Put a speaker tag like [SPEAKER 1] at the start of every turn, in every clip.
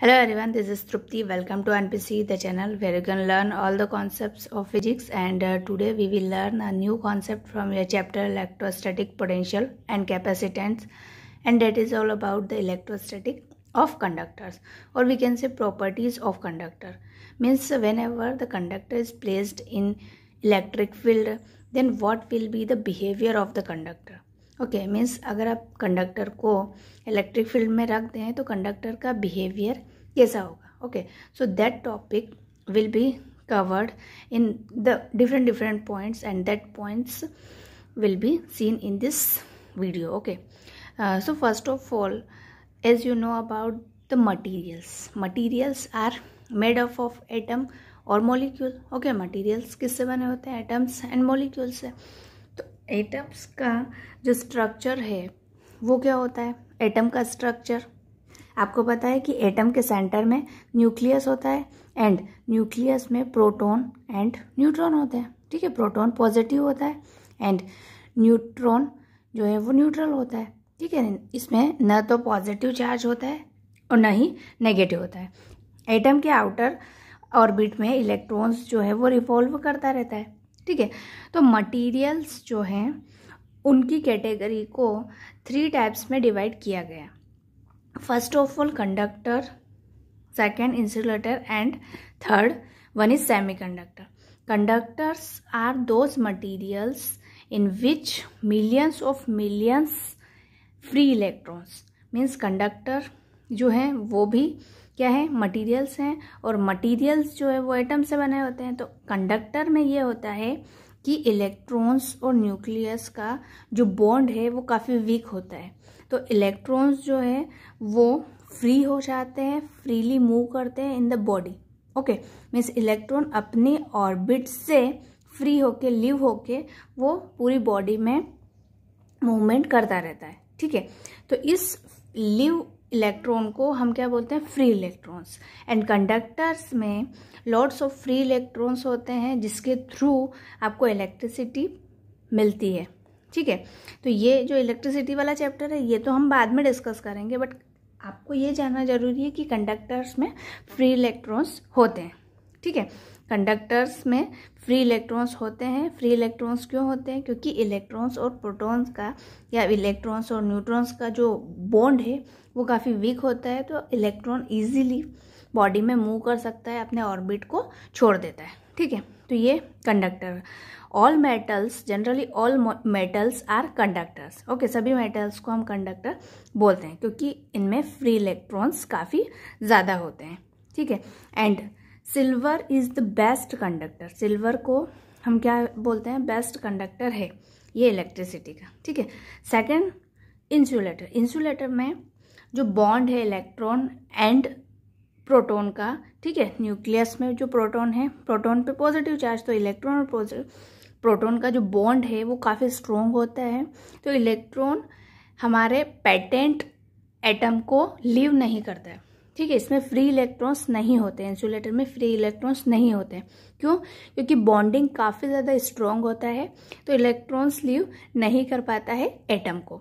[SPEAKER 1] Hello everyone, this is Trupti. Welcome to NPC, the channel where you can learn all the concepts of physics and uh, today we will learn a new concept from your chapter electrostatic potential and capacitance and that is all about the electrostatic of conductors or we can say properties of conductor means whenever the conductor is placed in electric field then what will be the behavior of the conductor okay okay, means अगर आप conductor को electric field में रख दें तो conductor का behaviour कैसा होगा okay so that topic will be covered in the different different points and that points will be seen in this video okay so first of all as you know about the materials materials are made up of atom और molecule okay materials किससे बने होते हैं atoms and molecules से atoms का जो structure है वो क्या होता है एटम का स्ट्रक्चर आपको पता है कि एटम के सेंटर में न्यूक्लियस होता है एंड न्यूक्लियस में प्रोटॉन एंड न्यूट्रॉन होते हैं ठीक है प्रोटॉन पॉजिटिव होता है एंड न्यूट्रॉन जो है वो न्यूट्रल होता है ठीक है इसमें न तो पॉजिटिव चार्ज होता है और न ही नेगेटिव होता है एटम के आउटर ऑर्बिट में इलेक्ट्रॉन्स जो है वो रिवॉल्व करता रहता है ठीक है तो मटेरियल्स जो हैं उनकी कैटेगरी को थ्री टाइप्स में डिवाइड किया गया first of all conductor second insulator and third one is semi conductor conductors are those materials in which millions of millions free electrons means conductor जो हैं वो भी क्या है मटेरियल्स हैं और मटेरियल्स जो है वो एटम से बने होते हैं तो कंडक्टर में ये होता है कि इलेक्ट्रॉन्स और न्यूक्लियस का जो बॉन्ड है वो काफ़ी वीक होता है तो इलेक्ट्रॉन्स जो है वो फ्री हो जाते हैं फ्रीली मूव करते हैं in the body okay means electron अपनी ऑर्बिट से फ्री होके लिव होके वो पूरी बॉडी में मूवमेंट करता रहता है ठीक है तो इस लिव इलेक्ट्रॉन को हम क्या बोलते हैं फ्री इलेक्ट्रॉन्स एंड कंडक्टर्स में लॉट्स ऑफ फ्री इलेक्ट्रॉन्स होते हैं जिसके थ्रू आपको इलेक्ट्रिसिटी मिलती है ठीक है तो ये जो इलेक्ट्रिसिटी वाला चैप्टर है ये तो हम बाद में डिस्कस करेंगे बट आपको ये जानना जरूरी है कि कंडक्टर्स में फ्री इलेक्ट्रॉन्स होते हैं ठीक है कंडक्टर्स में फ्री इलेक्ट्रॉन्स होते हैं फ्री इलेक्ट्रॉन्स क्यों होते हैं क्योंकि इलेक्ट्रॉन्स और प्रोटॉन्स का या इलेक्ट्रॉन्स और न्यूट्रॉन्स का जो बॉन्ड है वो काफ़ी वीक होता है तो इलेक्ट्रॉन ईजिली बॉडी में मूव कर सकता है अपने ऑर्बिट को छोड़ देता है ठीक है तो ये conductor all metals generally all metals are conductors okay सभी मेटल्स को हम कंडक्टर बोलते हैं क्योंकि इनमें फ्री इलेक्ट्रॉन्स काफ़ी ज़्यादा होते हैं ठीक है and silver is the best conductor silver को हम क्या बोलते हैं बेस्ट कंडक्टर है ये इलेक्ट्रिसिटी का ठीक है सेकेंड इंसुलेटर इंसुलेटर में जो बॉन्ड है इलेक्ट्रॉन एंड प्रोटॉन का ठीक है न्यूक्लियस में जो प्रोटॉन है प्रोटॉन पे पॉजिटिव चार्ज तो इलेक्ट्रॉन और प्रोटॉन का जो बॉन्ड है वो काफ़ी स्ट्रोंग होता है तो इलेक्ट्रॉन हमारे पेटेंट एटम को लीव नहीं करता है ठीक है इसमें फ्री इलेक्ट्रॉन्स नहीं होते इंसुलेटर में फ्री इलेक्ट्रॉन्स नहीं होते हैं क्यों क्योंकि बॉन्डिंग काफ़ी ज़्यादा स्ट्रॉन्ग होता है तो इलेक्ट्रॉन्स लीव नहीं कर पाता है एटम को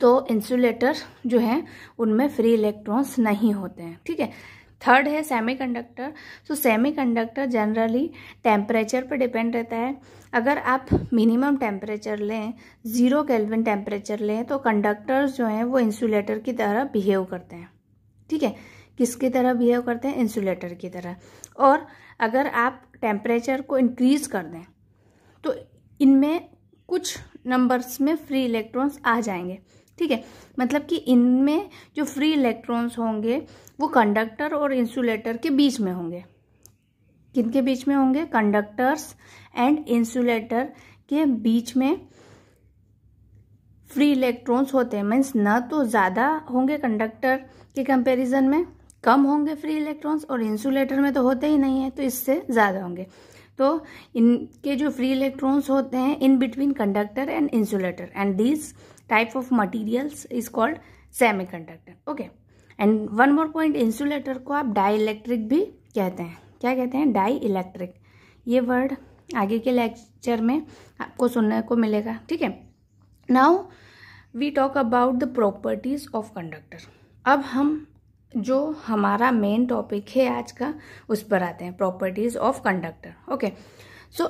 [SPEAKER 1] तो इंसुलेटर जो है उनमें फ्री इलेक्ट्रॉन्स नहीं होते हैं ठीक है थर्ड है semiconductor so semiconductor generally temperature पर डिपेंड रहता है अगर आप मिनिमम टेम्परेचर लें ज़ीरो केल्विन टेम्परेचर लें तो कंडक्टर्स जो हैं वो इंसुलेटर की तरह बिहेव करते हैं ठीक है किसकी तरह बिहेव करते हैं इंसुलेटर की तरह और अगर आप टेम्परेचर को इनक्रीज़ कर दें तो इनमें कुछ नंबर्स में फ्री इलेक्ट्रॉन्स आ जाएंगे ठीक है मतलब कि इनमें जो फ्री इलेक्ट्रॉन्स होंगे वो कंडक्टर और इंसुलेटर के बीच में होंगे किनके बीच में होंगे कंडक्टर्स एंड इंसुलेटर के बीच में फ्री इलेक्ट्रॉन्स होते हैं मीन्स न तो ज़्यादा होंगे कंडक्टर के कंपैरिजन में कम होंगे फ्री इलेक्ट्रॉन्स और इंसुलेटर में तो होते ही नहीं है तो इससे ज़्यादा होंगे तो इनके जो फ्री इलेक्ट्रॉन्स होते हैं in between conductor and insulator and this type of materials is called semiconductor okay and one more point insulator को आप डाई इलेक्ट्रिक भी कहते हैं क्या कहते हैं डाई इलेक्ट्रिक ये वर्ड आगे के लेक्चर में आपको सुनने को मिलेगा ठीक है now we talk about the properties of conductor अब हम जो हमारा मेन टॉपिक है आज का उस पर आते हैं properties of conductor okay so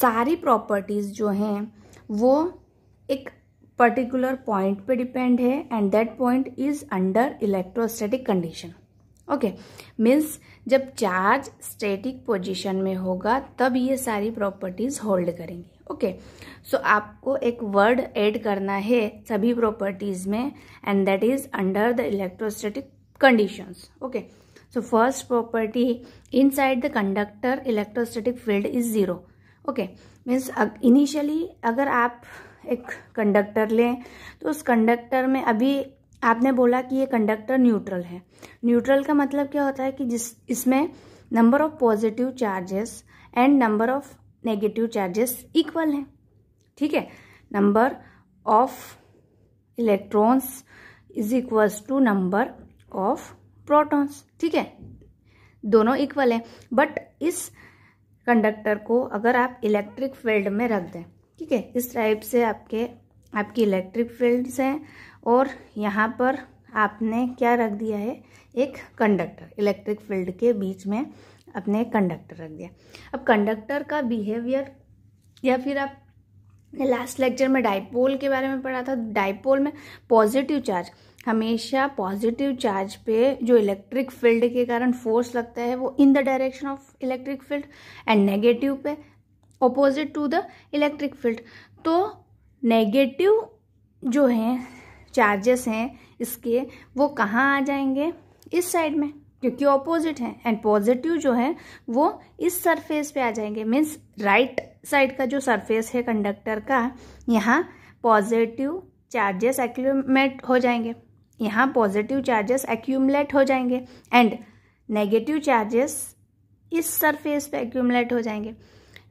[SPEAKER 1] सारी प्रॉपर्टीज जो हैं वो एक पर्टिकुलर पॉइंट पे डिपेंड है and that point is under electrostatic condition okay means जब चार्ज स्टैटिक पोजीशन में होगा तब ये सारी प्रॉपर्टीज होल्ड करेंगी ओके okay. सो so, आपको एक वर्ड ऐड करना है सभी प्रॉपर्टीज में and that is under the electrostatic conditions okay so first property inside the conductor electrostatic field is zero okay means initially अगर आप एक कंडक्टर लें तो उस कंडक्टर में अभी आपने बोला कि ये कंडक्टर न्यूट्रल है न्यूट्रल का मतलब क्या होता है कि जिस इसमें number of positive charges and number of negative charges equal हैं ठीक है number of electrons is equals to number of protons ठीक है दोनों इक्वल है बट इस कंडक्टर को अगर आप इलेक्ट्रिक फील्ड में रख दें ठीक है इस टाइप से आपके आपकी इलेक्ट्रिक फील्ड्स हैं और यहाँ पर आपने क्या रख दिया है एक कंडक्टर इलेक्ट्रिक फील्ड के बीच में अपने कंडक्टर रख दिया अब कंडक्टर का बिहेवियर या फिर आप लास्ट लेक्चर में डाइपोल के बारे में पढ़ा था डाइपोल में पॉजिटिव चार्ज हमेशा पॉजिटिव चार्ज पे जो इलेक्ट्रिक फील्ड के कारण फोर्स लगता है वो in the direction of electric field and negative पे opposite to the electric field तो नेगेटिव जो हैं चार्जेस हैं इसके वो कहाँ आ जाएंगे इस साइड में क्योंकि ऑपोजिट हैं एंड पॉजिटिव जो है वो इस सरफेस पे आ जाएंगे मीन्स राइट साइड का जो सरफेस है कंडक्टर का यहाँ पॉजिटिव चार्जेस एक्मेट हो जाएंगे यहाँ पॉजिटिव चार्जेस एक्यूमलेट हो जाएंगे एंड नेगेटिव चार्जेस इस सरफेस पे एक्यूमलेट हो जाएंगे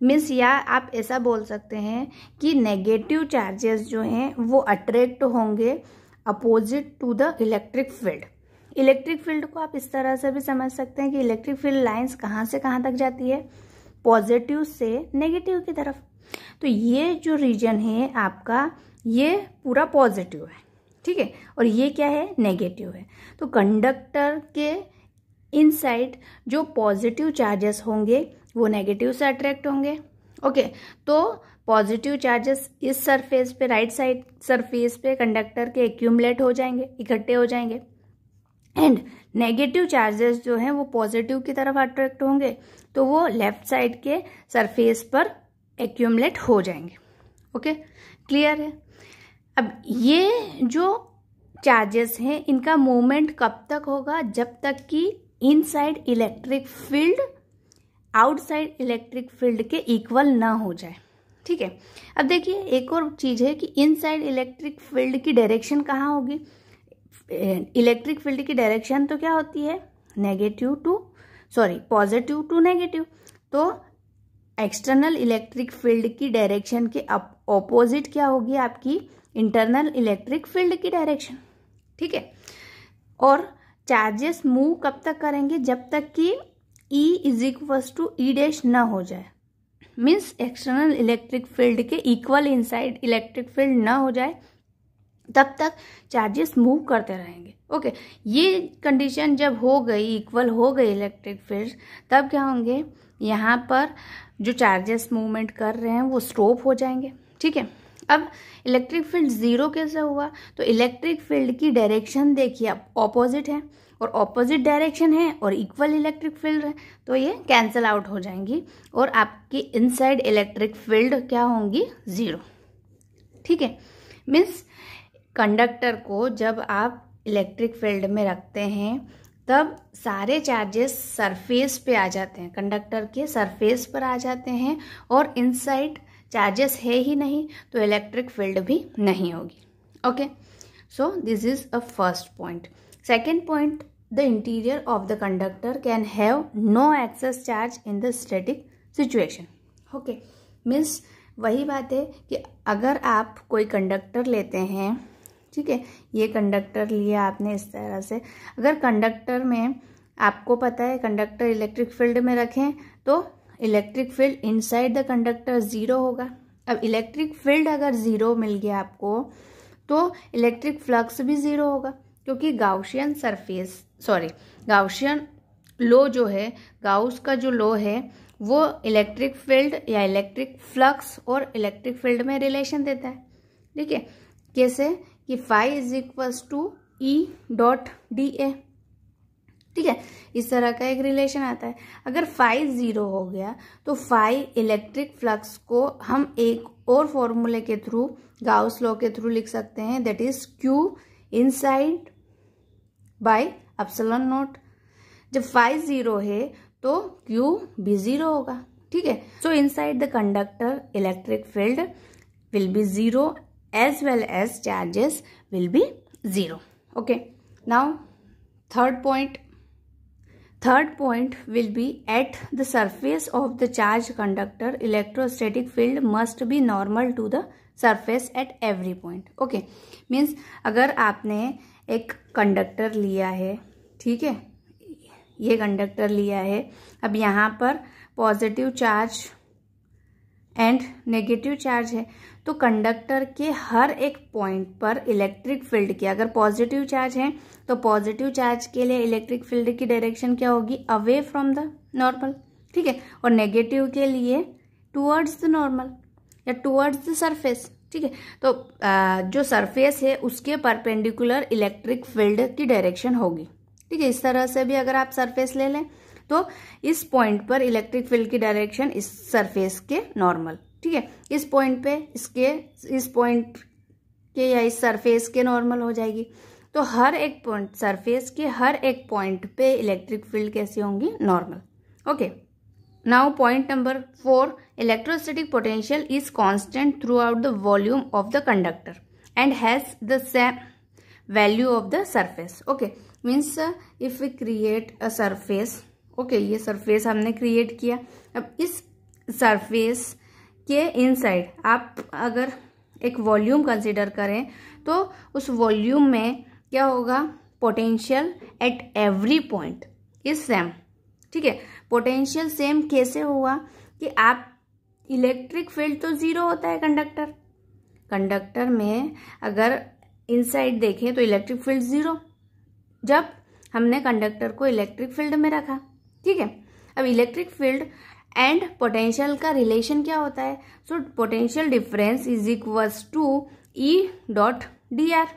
[SPEAKER 1] मीन्स या आप ऐसा बोल सकते हैं कि नेगेटिव चार्जेस जो हैं वो अट्रैक्ट होंगे opposite to the electric field electric field को आप इस तरह से भी समझ सकते हैं कि इलेक्ट्रिक फील्ड लाइंस कहाँ से कहाँ तक जाती है पॉजिटिव से नेगेटिव की तरफ तो ये जो रीजन है आपका ये पूरा पॉजिटिव है ठीक है और ये क्या है नेगेटिव है तो कंडक्टर के इनसाइड जो पॉजिटिव चार्जेस होंगे वो नेगेटिव से अट्रैक्ट होंगे ओके okay, तो पॉजिटिव चार्जेस इस सरफेस पे राइट साइड सरफेस पे कंडक्टर के एक्यूमलेट हो जाएंगे इकट्ठे हो जाएंगे एंड नेगेटिव चार्जेस जो हैं वो पॉजिटिव की तरफ अट्रैक्ट होंगे तो वो लेफ्ट साइड के सरफेस पर एक्यूमलेट हो जाएंगे ओके okay? क्लियर है अब ये जो चार्जेस हैं इनका मूवमेंट कब तक होगा जब तक कि inside electric field outside electric field के इक्वल ना हो जाए ठीक है अब देखिए एक और चीज़ है कि इनसाइड इलेक्ट्रिक फील्ड की डायरेक्शन कहाँ होगी इलेक्ट्रिक फील्ड की डायरेक्शन तो क्या होती है negative to sorry positive to negative तो एक्सटर्नल इलेक्ट्रिक फील्ड की डायरेक्शन के अपोजिट क्या होगी आपकी इंटरनल इलेक्ट्रिक फील्ड की डायरेक्शन ठीक है और चार्जेस मूव कब तक करेंगे जब तक कि E is equal to E dash ना हो जाए मीन्स एक्सटर्नल इलेक्ट्रिक फील्ड के इक्वल इनसाइड इलेक्ट्रिक फील्ड ना हो जाए तब तक चार्जेस मूव करते रहेंगे ओके okay, ये कंडीशन जब हो गई इक्वल हो गई इलेक्ट्रिक फील्ड तब क्या होंगे यहाँ पर जो चार्जेस मूवमेंट कर रहे हैं वो स्टॉप हो जाएंगे ठीक है अब इलेक्ट्रिक फील्ड ज़ीरो कैसे हुआ तो इलेक्ट्रिक फील्ड की डायरेक्शन देखिए आप ऑपोजिट है और ऑपोजिट डायरेक्शन है और इक्वल इलेक्ट्रिक फील्ड है तो ये कैंसिल आउट हो जाएंगी और आपकी इनसाइड इलेक्ट्रिक फील्ड क्या होंगी ज़ीरो ठीक है मीन्स कंडक्टर को जब आप इलेक्ट्रिक फील्ड में रखते हैं तब सारे चार्जेस सरफेस पे आ जाते हैं कंडक्टर के सरफेस पर आ जाते हैं और इनसाइड चार्जेस है ही नहीं तो इलेक्ट्रिक फील्ड भी नहीं होगी okay so this is a first point second point the interior of the conductor can have no excess charge in the static situation okay means वही बात है कि अगर आप कोई कंडक्टर लेते हैं ठीक है ये कंडक्टर लिया आपने इस तरह से अगर कंडक्टर में आपको पता है कंडक्टर इलेक्ट्रिक फील्ड में रखें तो electric field inside the conductor zero होगा अब इलेक्ट्रिक फील्ड अगर ज़ीरो मिल गया आपको तो इलेक्ट्रिक फ्लक्स भी ज़ीरो होगा क्योंकि Gaussian surface sorry Gaussian law जो है गाउस का जो लो है वो इलेक्ट्रिक फील्ड या इलेक्ट्रिक फ्लक्स और इलेक्ट्रिक फील्ड में रिलेशन देता है ठीक है कैसे कि phi is equals to E dot D A ठीक है इस तरह का एक रिलेशन आता है अगर फाइव जीरो हो गया तो फाइव इलेक्ट्रिक फ्लक्स को हम एक और फॉर्मूले के थ्रू गाउस लॉ के थ्रू लिख सकते हैं that is q inside by epsilon naught जब फाइव जीरो है तो क्यू भी जीरो होगा ठीक है so inside the conductor electric field will be zero as well as charges will be zero okay now third point third point will be at the surface of the charge conductor electrostatic field must be normal to the surface at every point okay means अगर आपने एक conductor लिया है ठीक है ये conductor लिया है अब यहाँ पर positive charge and negative charge है तो कंडक्टर के हर एक पॉइंट पर इलेक्ट्रिक फील्ड की अगर पॉजिटिव चार्ज है तो पॉजिटिव चार्ज के लिए इलेक्ट्रिक फील्ड की डायरेक्शन क्या होगी अवे फ्रॉम द नॉर्मल ठीक है और नेगेटिव के लिए टूवर्ड्स द नॉर्मल या टूवर्ड्स द सरफेस ठीक है तो आ, जो सरफेस है उसके परपेंडिकुलर इलेक्ट्रिक फील्ड की डायरेक्शन होगी ठीक है इस तरह से भी अगर आप सरफेस ले लें तो इस पॉइंट पर इलेक्ट्रिक फील्ड की डायरेक्शन इस सरफेस के नॉर्मल ठीक है इस पॉइंट पे इसके इस पॉइंट के या इस सरफेस के नॉर्मल हो जाएगी तो हर एक पॉइंट सरफेस के हर एक पॉइंट पे इलेक्ट्रिक फील्ड कैसी होंगी normal okay now point number four electrostatic potential is constant throughout the volume of the conductor and has the same value of the surface okay means if we create a surface okay ये surface हमने create किया अब इस surface के inside आप अगर एक volume consider करें तो उस वॉल्यूम में क्या होगा potential at every point is same ठीक है पोटेंशियल सेम कैसे हुआ कि आप इलेक्ट्रिक फील्ड तो ज़ीरो होता है कंडक्टर कंडक्टर में अगर इनसाइड देखें तो इलेक्ट्रिक फील्ड ज़ीरो जब हमने कंडक्टर को इलेक्ट्रिक फील्ड में रखा ठीक है अब इलेक्ट्रिक फील्ड एंड पोटेंशियल का रिलेशन क्या होता है so potential difference is equals to E dot D R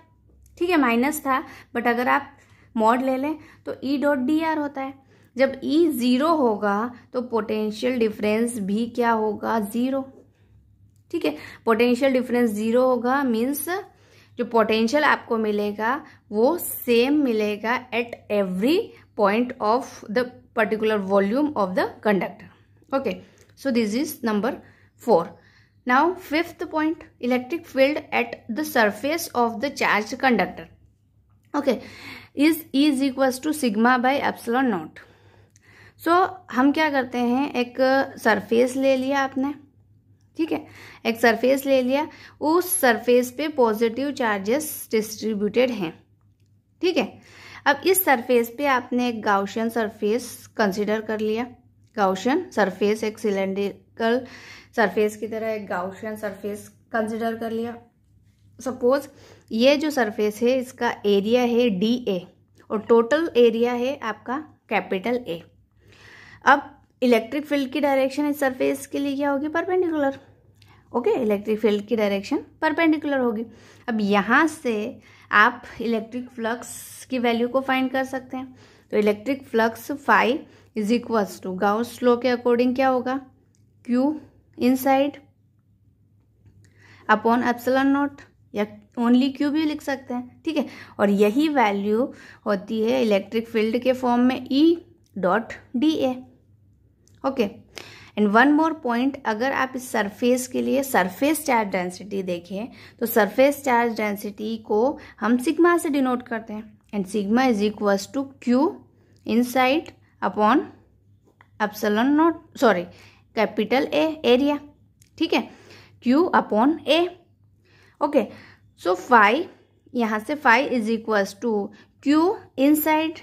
[SPEAKER 1] ठीक है माइनस था बट अगर आप मॉड ले लें तो ई डॉट डी आर होता है जब ई e ज़ीरो होगा तो पोटेंशियल डिफरेंस भी क्या होगा ज़ीरो ठीक है पोटेंशियल डिफरेंस ज़ीरो होगा मीन्स जो पोटेंशियल आपको मिलेगा वो सेम मिलेगा at every point of the particular volume of the conductor okay so this is number 4 now fifth point electric field at the surface of the charged conductor okay is e is equals to sigma by epsilon naught so so, हम क्या करते हैं एक surface ले लिया आपने ठीक है एक सरफेस ले लिया उस सरफेस पे पॉजिटिव चार्जेस डिस्ट्रीब्यूटेड हैं ठीक है अब इस सरफेस पे आपने एक गाउशियन सरफेस कंसिडर कर लिया गाउशन सरफेस एक सिलेंड्रिकल सरफेस की तरह एक गाउशन सरफेस कंसिडर कर लिया सपोज ये जो सरफेस है इसका एरिया है डी ए और टोटल एरिया है आपका कैपिटल ए अब इलेक्ट्रिक फील्ड की डायरेक्शन इस सरफेस के लिए क्या होगी परपेंडिकुलर ओके इलेक्ट्रिक फील्ड की डायरेक्शन परपेंडिकुलर होगी अब यहाँ से आप इलेक्ट्रिक फ्लक्स की वैल्यू को फाइंड कर सकते हैं तो electric flux phi is equals to Gauss law के अकॉर्डिंग क्या होगा Q inside upon epsilon naught या ओनली क्यू भी लिख सकते हैं ठीक है और यही वैल्यू होती है इलेक्ट्रिक फील्ड के फॉर्म में E dot D A okay and one more point अगर आप इस सरफेस के लिए सरफेस चार्ज डेंसिटी देखें तो सरफेस चार्ज डेंसिटी को हम सिग्मा से डिनोट करते हैं and sigma is equals to Q inside upon epsilon naught sorry capital A area ठीक है Q upon A okay so phi यहाँ से phi is equals to Q inside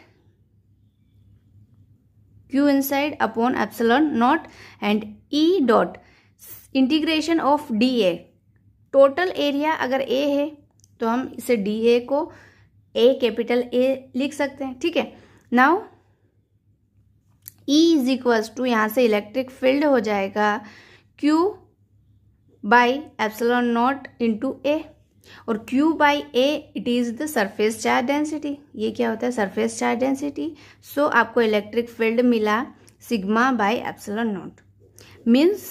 [SPEAKER 1] Q inside upon epsilon naught and E dot integration of D A total area अगर A है तो हम इसे D A को ए कैपिटल ए लिख सकते हैं ठीक है now E is equals to यहाँ से इलेक्ट्रिक फील्ड हो जाएगा Q by epsilon naught into A और Q by A it is the surface charge density ये क्या होता है सरफेस चार्ज डेंसिटी सो आपको इलेक्ट्रिक फील्ड मिला sigma by epsilon naught means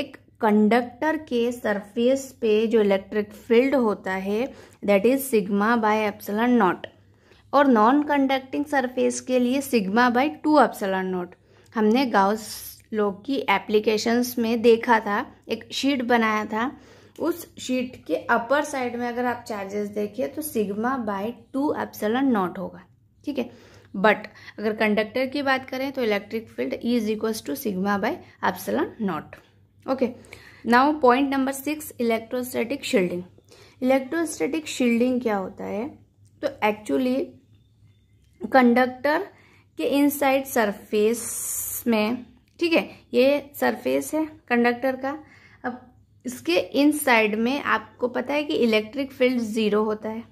[SPEAKER 1] एक कंडक्टर के सरफेस पे जो इलेक्ट्रिक फील्ड होता है that is sigma by epsilon naught और नॉन कंडक्टिंग सरफेस के लिए sigma by two epsilon naught हमने गाँव लोग की एप्लीकेशंस में देखा था एक शीट बनाया था उस शीट के अपर साइड में अगर आप चार्जेस देखिए तो sigma by two epsilon naught होगा ठीक है बट अगर कंडक्टर की बात करें तो electric field is equals to sigma by epsilon naught okay now point number six electrostatic shielding electrostatic shielding क्या होता है तो एक्चुअली कंडक्टर कि इनसाइड सरफेस में ठीक है ये सरफेस है कंडक्टर का अब इसके इनसाइड में आपको पता है कि इलेक्ट्रिक फील्ड ज़ीरो होता है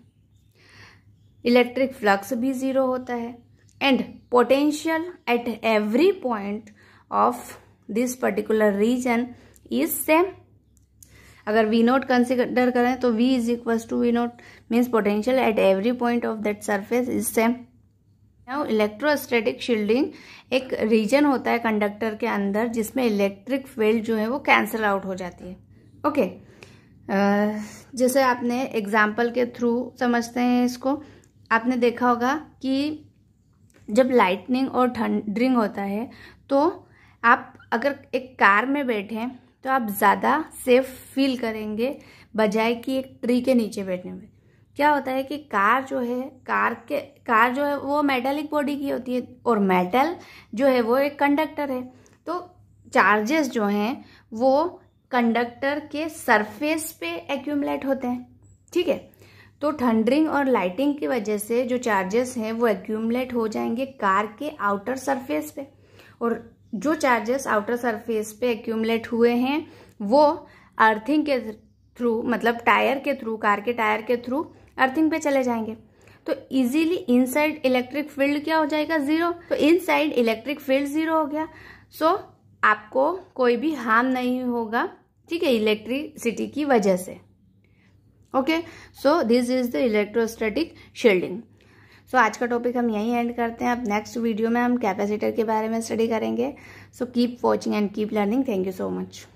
[SPEAKER 1] इलेक्ट्रिक फ्लक्स भी ज़ीरो होता है and potential at every point of this particular region is same अगर वी नोट कंसिडर करें तो V is equal to V naught means potential at every point of that surface is same now electrostatic shielding एक region होता है conductor के अंदर जिसमें electric field जो है वो कैंसिल आउट हो जाती है ओके जैसे आपने एग्जाम्पल के थ्रू समझते हैं इसको आपने देखा होगा कि जब लाइटनिंग और थंडरिंग होता है तो आप अगर एक कार में बैठें तो आप ज़्यादा सेफ फील करेंगे बजाय कि एक ट्री के नीचे बैठने में क्या होता है कि कार जो है कार के कार जो है वो मेटेलिक बॉडी की होती है और मेटल जो है वो एक कंडक्टर है तो चार्जेस जो हैं वो कंडक्टर के सरफेस पे एक्यूमलेट होते हैं ठीक है तो ठंडरिंग और लाइटिंग की वजह से जो चार्जेस हैं वो एक्यूमलेट हो जाएंगे कार के आउटर सरफेस पे और जो चार्जेस आउटर सरफेस पे एक्यूमलेट हुए हैं वो अर्थिंग के थ्रू मतलब टायर के थ्रू कार के टायर के थ्रू अर्थिंग पे चले जाएंगे तो इजीली इनसाइड इलेक्ट्रिक फील्ड क्या हो जाएगा जीरो तो इनसाइड इलेक्ट्रिक फील्ड जीरो हो गया सो so, आपको कोई भी हार्म नहीं होगा ठीक है इलेक्ट्रिसिटी की वजह से okay so this is the electrostatic shielding so आज का टॉपिक हम यहीं एंड करते हैं अब नेक्स्ट वीडियो में हम कैपेसिटर के बारे में स्टडी करेंगे so keep watching and keep learning thank you so much